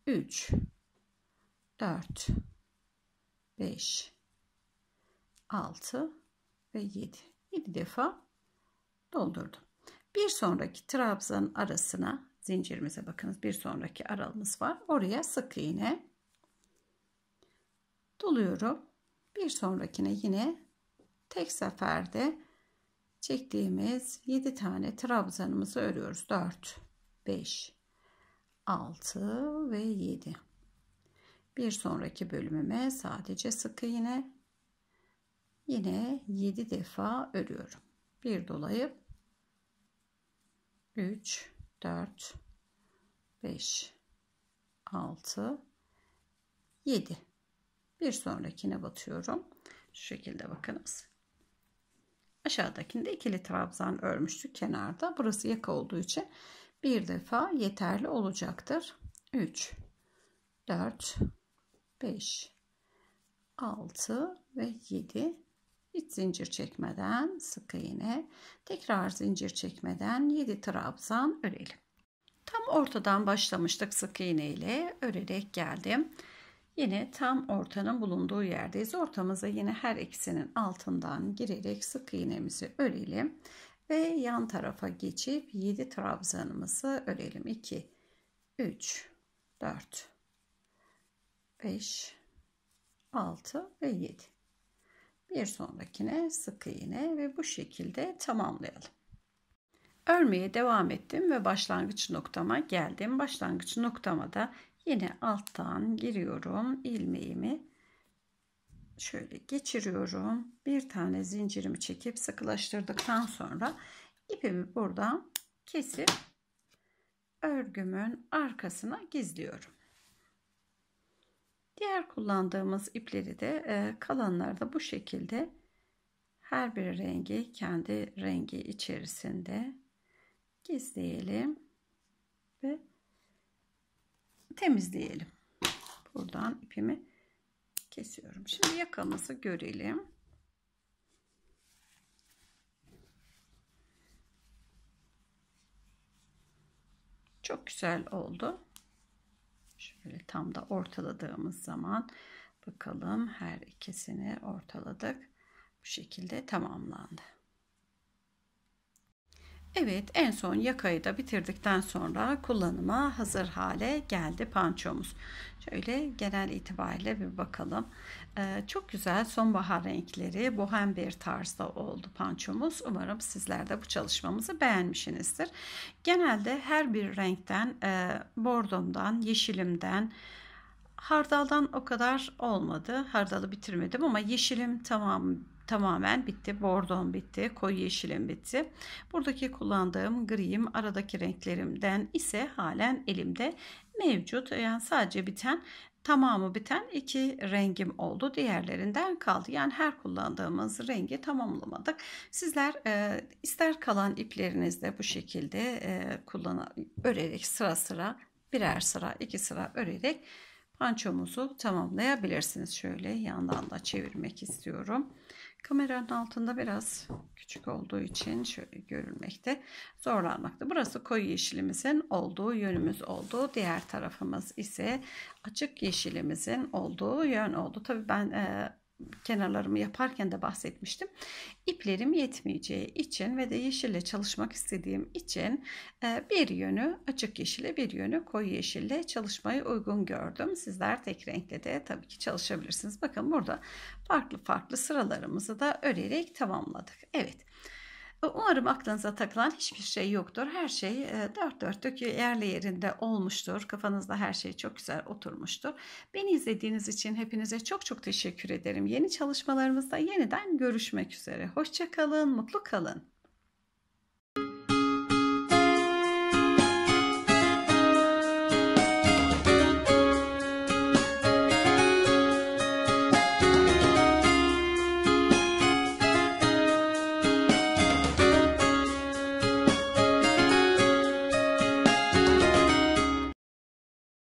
3 4, 5, 6 ve 7. 7 defa doldurdum. Bir sonraki trabzan arasına zincirimize bakınız. Bir sonraki aralımız var. Oraya sık iğne doluyorum. Bir sonrakine yine tek seferde çektiğimiz 7 tane trabzanımızı örüyoruz. 4, 5, 6 ve 7. Bir sonraki bölümüme sadece sık iğne yine 7 defa örüyorum. Bir dolayıp 3 4 5 6 7 bir sonrakine batıyorum. Şu şekilde bakınız. Aşağıdakinde ikili trabzan örmüştük kenarda. Burası yaka olduğu için bir defa yeterli olacaktır. 3 4 5 6 ve 7 hiç zincir çekmeden sık iğne tekrar zincir çekmeden 7 trabzan örelim tam ortadan başlamıştık sık iğne ile örerek geldim yine tam ortanın bulunduğu yerdeyiz ortamıza yine her ikisinin altından girerek sık iğnemizi örelim ve yan tarafa geçip 7 trabzanımızı örelim 2 3 4 5 6 ve 7 bir sonrakine sık iğne ve bu şekilde tamamlayalım örmeye devam ettim ve başlangıç noktama geldim başlangıç noktama da yine alttan giriyorum ilmeğimi şöyle geçiriyorum bir tane zincirimi çekip sıkılaştırdıktan sonra ipimi buradan kesip örgümün arkasına gizliyorum Diğer kullandığımız ipleri de e, kalanları da bu şekilde her bir rengi kendi rengi içerisinde gizleyelim ve temizleyelim. Buradan ipimi kesiyorum. Şimdi yakamızı görelim. Çok güzel oldu. Şöyle tam da ortaladığımız zaman bakalım her ikisini ortaladık. Bu şekilde tamamlandı. Evet en son yakayı da bitirdikten sonra kullanıma hazır hale geldi pançomuz. Şöyle genel itibariyle bir bakalım. Ee, çok güzel sonbahar renkleri bohem bir tarzda oldu pançomuz. Umarım sizler de bu çalışmamızı beğenmişsinizdir. Genelde her bir renkten e, bordomdan, yeşilimden, Hardaldan o kadar olmadı. Hardalı bitirmedim ama yeşilim tamam tamamen bitti. Bordon bitti. Koyu yeşilim bitti. Buradaki kullandığım griyim aradaki renklerimden ise halen elimde mevcut. Yani sadece biten tamamı biten iki rengim oldu. Diğerlerinden kaldı. Yani her kullandığımız rengi tamamlamadık. Sizler e, ister kalan iplerinizde bu şekilde e, örerek sıra sıra birer sıra iki sıra örerek pançomuzu tamamlayabilirsiniz. Şöyle yandan da çevirmek istiyorum. Kameranın altında biraz küçük olduğu için şöyle görülmekte zorlanmakta. Burası koyu yeşilimizin olduğu yönümüz oldu. Diğer tarafımız ise açık yeşilimizin olduğu yön oldu. Tabii ben e, kenarlarımı yaparken de bahsetmiştim. İplerim yetmeyeceği için ve de yeşille çalışmak istediğim için e, bir yönü açık yeşile bir yönü koyu yeşille çalışmayı uygun gördüm. Sizler tek renkle de tabii ki çalışabilirsiniz. Bakın burada farklı farklı sıralarımızı da örerek tamamladık. Evet Umarım aklınıza takılan hiçbir şey yoktur. Her şey e, dört dörtlük yerli yerinde olmuştur. Kafanızda her şey çok güzel oturmuştur. Beni izlediğiniz için hepinize çok çok teşekkür ederim. Yeni çalışmalarımızda yeniden görüşmek üzere. Hoşçakalın, mutlu kalın.